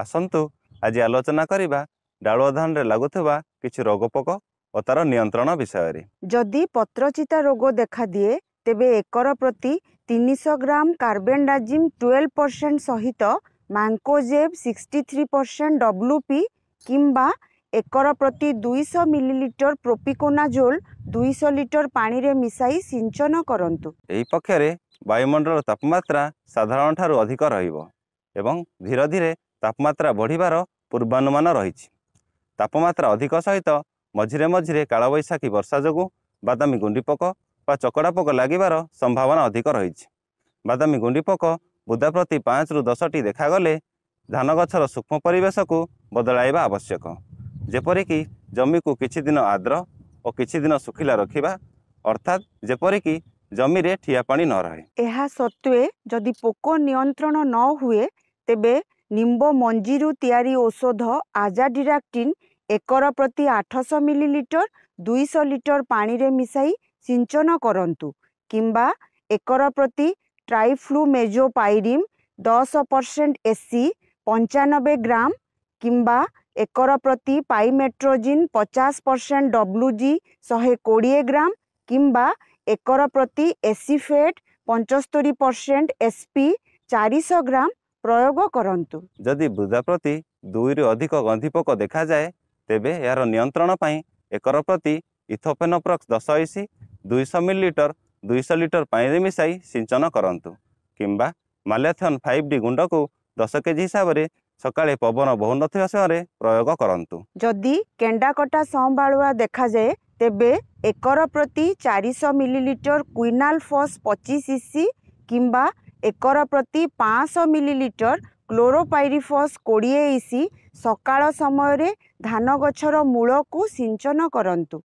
ଆସନ୍ତୁ ଆଜି ଆଲୋଚନା କରିବା ଡାଳୁଆ ଧାନରେ ଲାଗୁଥିବା କିଛି ରୋଗ ପୋକ ଓ ତାର ନିୟନ୍ତ୍ରଣ ବିଷୟରେ ଯଦି ପତ୍ରଚିତା ରୋଗ ଦେଖାଦିଏ ତେବେ ଏକର ପ୍ରତି ତିନିଶହ ଗ୍ରାମ କାର୍ବେଣ୍ଡାଜିମ୍ ଟୁଏଲ୍ଭ ପରସେଣ୍ଟ ସହିତ mancozeb sixty three percent W P କିମ୍ବା ଏକର ପ୍ରତି ଦୁଇଶହ ମିଲିଲିଟର ପ୍ରୋପିକୋନାଜୋଲ୍ ଦୁଇଶହ ଲିଟର ପାଣିରେ ମିଶାଇ ସିଞ୍ଚନ କରନ୍ତୁ ଏହି ପକ୍ଷରେ ବାୟୁମଣ୍ଡଳର ତାପମାତ୍ରା ସାଧାରଣ ଠାରୁ ଅଧିକ ରହିବ ଏବଂ ଧୀରେ ଧୀରେ ତାପମାତ୍ରା ବଢ଼ିବାର ପୂର୍ବାନୁମାନ ରହିଛି ତାପମାତ୍ରା ଅଧିକ ସହିତ ମଝିରେ ମଝିରେ କାଳବୈଶାଖୀ ବର୍ଷା ଯୋଗୁଁ ବାଦାମୀ ଗୁଣ୍ଡି ପୋକ ବା ଚକଡ଼ା ପୋକ ଲାଗିବାର ସମ୍ଭାବନା ଅଧିକ ରହିଛି ବାଦାମୀ ଗୁଣ୍ଡି ପୋକ ବୁଦା ପ୍ରତି ପାଞ୍ଚରୁ ଦଶଟି ଦେଖାଗଲେ ଧାନ ଗଛର ସୂକ୍ଷ୍ମ ପରିବେଶକୁ ବଦଳାଇବା ଆବଶ୍ୟକ ଯେପରିକି ଜମିକୁ କିଛି ଦିନ ଆଦ୍ର ଓ କିଛି ଦିନ ଶୁଖିଲା ରଖିବା ଅର୍ଥାତ୍ ଯେପରିକି ଜମିରେ ଠିଆ ପାଣି ନ ରହେ ଏହା ସତ୍ତ୍ୱେ ଯଦି ପୋକ ନିୟନ୍ତ୍ରଣ ନ ହୁଏ ତେବେ ନିମ୍ବ ମଞ୍ଜିରୁ ତିଆରି ଔଷଧ ଆଜାଡିରାକ୍ଟିନ୍ ଏକର ପ୍ରତି ଆଠଶହ ମିଲିଲିଟର ଦୁଇଶହ ଲିଟର ପାଣିରେ ମିଶାଇ ସିଞ୍ଚନ କରନ୍ତୁ କିମ୍ବା ଏକର ପ୍ରତି ଟ୍ରାଇଫ୍ଲୁମେଜୋପାଇରିମ୍ ଦଶ ପରସେଣ୍ଟ ଏସି ପଞ୍ଚାନବେ ଗ୍ରାମ କିମ୍ବା ଏକର ପ୍ରତି ପାଇମେଟ୍ରୋଜିନ୍ ପଚାଶ ପରସେଣ୍ଟ ଡବ୍ଲୁଜି ଶହେ କୋଡ଼ିଏ ଗ୍ରାମ କିମ୍ବା ଏକର ପ୍ରତି ଏସିଫେଟ୍ ପଞ୍ଚସ୍ତରୀ ପରସେଣ୍ଟ ଏସ୍ପି ଚାରିଶହ ଗ୍ରାମ ପ୍ରୟୋଗ କରନ୍ତୁ ଯଦି ବୃଦ୍ଧା ପ୍ରତି ଦୁଇରୁ ଅଧିକ ଗନ୍ଧି ପୋକ ଦେଖାଯାଏ ତେବେ ଏହାର ନିୟନ୍ତ୍ରଣ ପାଇଁ ଏକର ପ୍ରତି ଇଥୋପେନୋପ୍ରକ୍ସ ଦଶ ଇଶି ଦୁଇଶହ ମିଲିଲିଟର ଦୁଇଶହ ଲିଟର ପାଣିରେ ମିଶାଇ ସିଞ୍ଚନ କରନ୍ତୁ କିମ୍ବା ମାଲାଥନ୍ ଫାଇଭ୍ ଡି ଗୁଣ୍ଡକୁ ଦଶ କେ ଜି ହିସାବରେ ସକାଳେ ପବନ ବହୁନଥିବା ସମୟରେ ପ୍ରୟୋଗ କରନ୍ତୁ ଯଦି କେଣ୍ଡାକଟା ସମ୍ବାଳୁଆ ଦେଖାଯାଏ ତେବେ ଏକର ପ୍ରତି ଚାରିଶହ ମିଲିଲିଟର କ୍ୱିନାଲ ଫସ୍ ପଚିଶ ଇସି କିମ୍ବା ଏକର ପ୍ରତି ପାଞ୍ଚଶହ ମିଲିଲିଟର କ୍ଲୋରୋପାଇରିଫସ୍ କୋଡ଼ିଏ ଇସି ସକାଳ ସମୟରେ ଧାନ ଗଛର ମୂଳକୁ ସିଞ୍ଚନ କରନ୍ତୁ